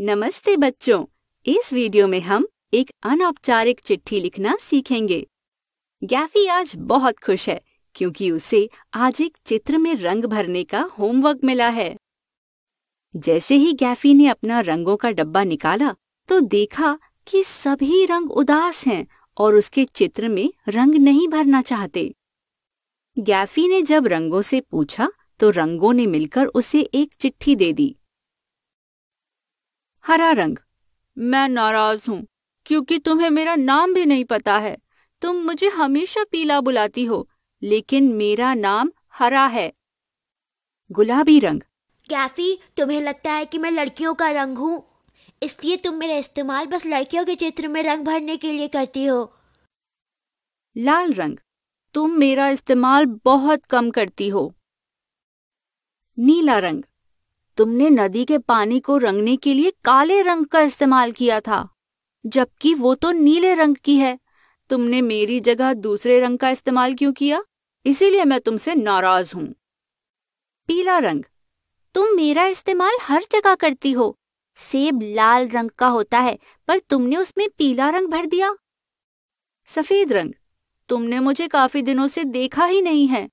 नमस्ते बच्चों इस वीडियो में हम एक अनौपचारिक चिट्ठी लिखना सीखेंगे गैफी आज बहुत खुश है क्योंकि उसे आज एक चित्र में रंग भरने का होमवर्क मिला है जैसे ही गैफी ने अपना रंगों का डब्बा निकाला तो देखा कि सभी रंग उदास हैं और उसके चित्र में रंग नहीं भरना चाहते गैफी ने जब रंगों से पूछा तो रंगों ने मिलकर उसे एक चिट्ठी दे दी हरा रंग मैं नाराज हूँ क्योंकि तुम्हें मेरा नाम भी नहीं पता है तुम मुझे हमेशा पीला बुलाती हो लेकिन मेरा नाम हरा है गुलाबी रंग कैफी तुम्हें लगता है कि मैं लड़कियों का रंग हूँ इसलिए तुम मेरा इस्तेमाल बस लड़कियों के चित्र में रंग भरने के लिए करती हो लाल रंग तुम मेरा इस्तेमाल बहुत कम करती हो नीला रंग तुमने नदी के पानी को रंगने के लिए काले रंग का इस्तेमाल किया था जबकि वो तो नीले रंग की है तुमने मेरी जगह दूसरे रंग का इस्तेमाल क्यों किया इसीलिए मैं तुमसे नाराज हूँ पीला रंग तुम मेरा इस्तेमाल हर जगह करती हो सेब लाल रंग का होता है पर तुमने उसमें पीला रंग भर दिया सफेद रंग तुमने मुझे काफी दिनों से देखा ही नहीं है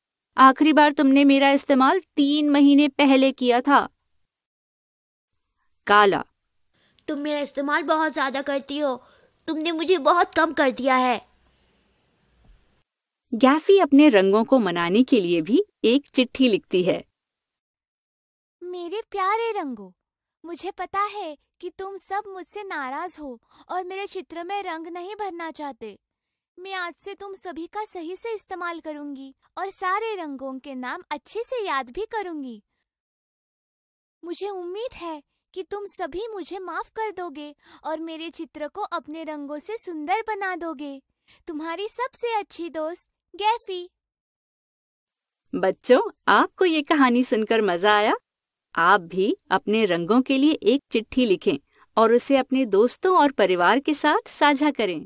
आखिरी बार तुमने मेरा इस्तेमाल तीन महीने पहले किया था काला तुम मेरा इस्तेमाल बहुत ज्यादा करती हो तुमने मुझे बहुत कम कर दिया है गैफी अपने रंगों को मनाने के लिए भी एक चिट्ठी लिखती है मेरे प्यारे रंगों मुझे पता है कि तुम सब मुझसे नाराज हो और मेरे चित्र में रंग नहीं भरना चाहते मैं आज से तुम सभी का सही से इस्तेमाल करूंगी और सारे रंगों के नाम अच्छे से याद भी करूंगी मुझे उम्मीद है कि तुम सभी मुझे माफ कर दोगे और मेरे चित्र को अपने रंगों से सुंदर बना दोगे तुम्हारी सबसे अच्छी दोस्त गैफी बच्चों आपको ये कहानी सुनकर मजा आया आप भी अपने रंगों के लिए एक चिट्ठी लिखें और उसे अपने दोस्तों और परिवार के साथ साझा करें